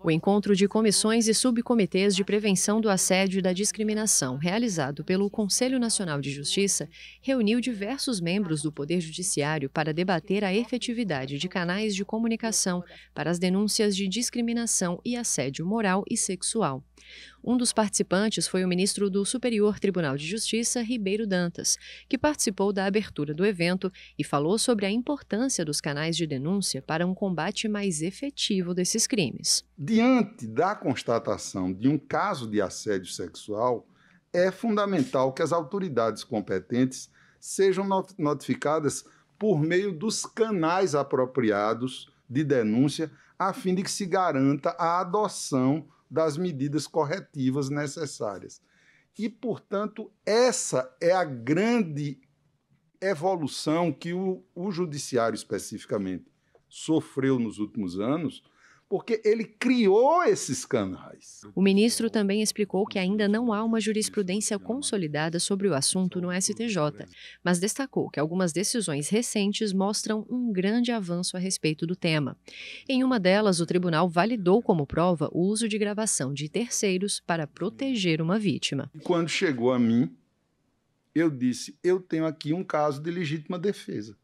O encontro de comissões e subcomitês de prevenção do assédio e da então. discriminação, realizado pelo Conselho Nacional de Justiça, reuniu diversos membros do Poder Judiciário para debater a efetividade de canais de comunicação para as denúncias de discriminação e assédio moral e sexual. Um dos participantes foi o ministro do Superior Tribunal de Justiça, Ribeiro Dantas, que participou da abertura do evento e falou sobre a importância dos canais de denúncia para um combate mais efetivo desses crimes. Diante da constatação de um caso de assédio sexual, é fundamental que as autoridades competentes sejam notificadas por meio dos canais apropriados de denúncia, a fim de que se garanta a adoção das medidas corretivas necessárias. E, portanto, essa é a grande evolução que o, o judiciário especificamente sofreu nos últimos anos porque ele criou esses canais. O ministro também explicou que ainda não há uma jurisprudência consolidada sobre o assunto no STJ, mas destacou que algumas decisões recentes mostram um grande avanço a respeito do tema. Em uma delas, o tribunal validou como prova o uso de gravação de terceiros para proteger uma vítima. Quando chegou a mim, eu disse: eu tenho aqui um caso de legítima defesa.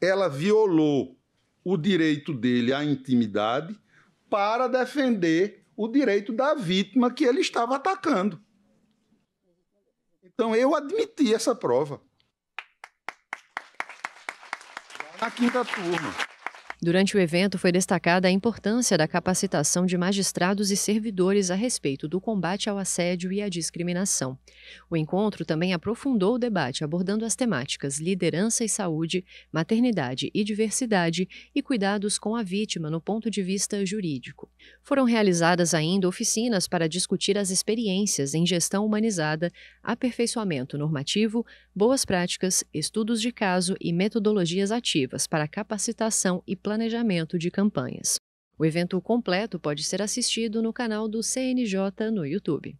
Ela violou o direito dele à intimidade para defender o direito da vítima que ele estava atacando. Então eu admiti essa prova. Na quinta turma. Durante o evento, foi destacada a importância da capacitação de magistrados e servidores a respeito do combate ao assédio e à discriminação. O encontro também aprofundou o debate abordando as temáticas liderança e saúde, maternidade e diversidade e cuidados com a vítima no ponto de vista jurídico. Foram realizadas ainda oficinas para discutir as experiências em gestão humanizada, aperfeiçoamento normativo, boas práticas, estudos de caso e metodologias ativas para capacitação e planejamento planejamento de campanhas. O evento completo pode ser assistido no canal do CNJ no YouTube.